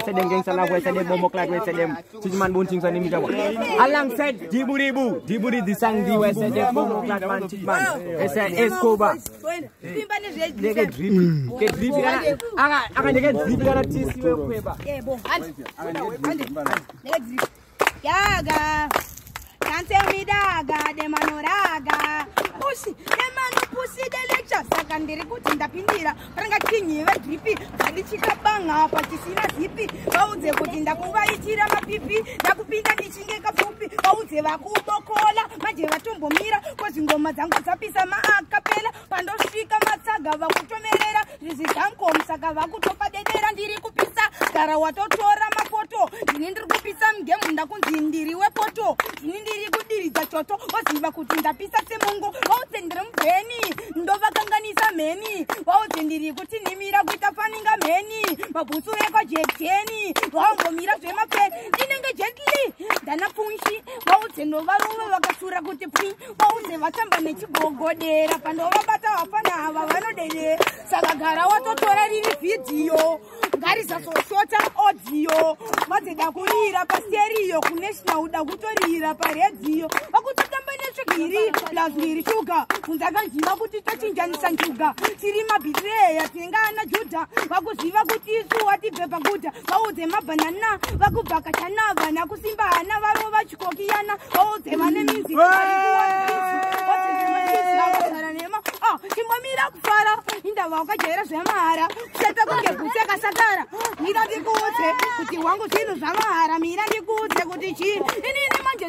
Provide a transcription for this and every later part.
wese dem geng salaf wese dem bomok lak cuman dem Sujiman buncing sani mika wak Alongside jibu ribu Jibu di disang di wese dem bomok lak man Sujiman Wese er, Escoba Deke drip Ke drip yana Aga aga deke drip yana tis yo kwe ba Eh bon andi Andi drip Yaga Can't tell me daga, demanoraga. Push, oh, ndiri kuti ndapindira paranga tinyive dripi zandichikabanga apa tisina zipi vaudze kuti ndakuvaitira mapipi ndakupinda ndichinge kapfupi vaudze vakubokola maje vatombomira kwezvingoma dzangu dzapisa maakapela pandosvika matsaga vakutomerera zvizvidhankom saka vakutopa dedera ndiri kupisa gara watotora mapoto ndini ndiri kupisa mugemu ndakunzi ndiri wepoto ndini ndiri kudiridza choto waziva kuti ndapisa semungu vaudze ndiri mubheni ndovaka mheni vaudzindiri kuti nimira kuita paninga mheni mabhusu veko jejeni vaombomira zvemape ndinenge jekli ndana pfunshi vaudze novarova vakashura kuti pwi vaudze vatamba nechigogodera pandovabata vafana ava vanodere saka gara watotora riri vhidhiyo ngarisazoshota odhiyo vadzida kurira pasteriyo kune shinauda kutorira paredhiyo vakutota iri plus mbiri shuga bvunza akanziva kuti tachinjanisa njuga tiri mabhitiri eya tinengaana judha vakuziva kuti isu watibhepa guta vaudze mabhanana vakubhaka chana vana kusimba hana varo vachikokiyana vaudze vane minzi oh, timbomira kufara indava wakajaira zvemahara kusete kunge gute kasakara mira ndikuudze kuti wangu zvinhu zvamahara mira ndikuudze kuti chii inini manje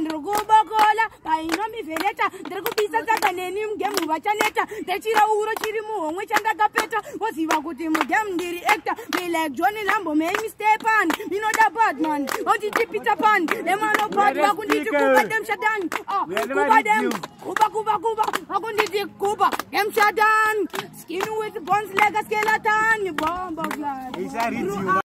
chaneta ndiri kubisa tsaga neni mugemuva chaneta ndichira uro chiri muhomwe chandakapeta woziva kuti mugemu ndiri ecta melike johni lambo mamistepan inoda badman otiti peter pan nemano pat vakunditi kuba demshatani kuba dem ah, kuba kuba kuba vakunditi kuba demshatani skin with bons lekaskelatani bomba